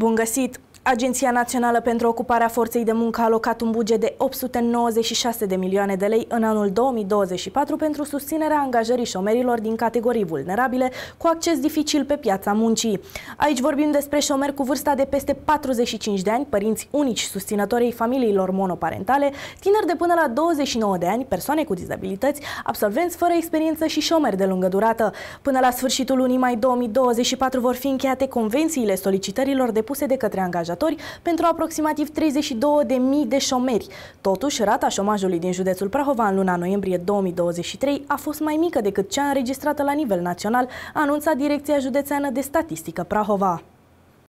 Bun găsit! Agenția Națională pentru Ocuparea Forței de Muncă a alocat un buget de 896 de milioane de lei în anul 2024 pentru susținerea angajării șomerilor din categorii vulnerabile cu acces dificil pe piața muncii. Aici vorbim despre șomeri cu vârsta de peste 45 de ani, părinți unici susținătorii familiilor monoparentale, tineri de până la 29 de ani, persoane cu dizabilități, absolvenți fără experiență și șomeri de lungă durată. Până la sfârșitul lunii mai 2024 vor fi încheiate convențiile solicitărilor depuse de către angajatori lucrători pentru aproximativ 32.000 de șomeri. Totuși, rata șomajului din județul Prahova în luna noiembrie 2023 a fost mai mică decât cea înregistrată la nivel național, anunța Direcția Județeană de Statistică Prahova.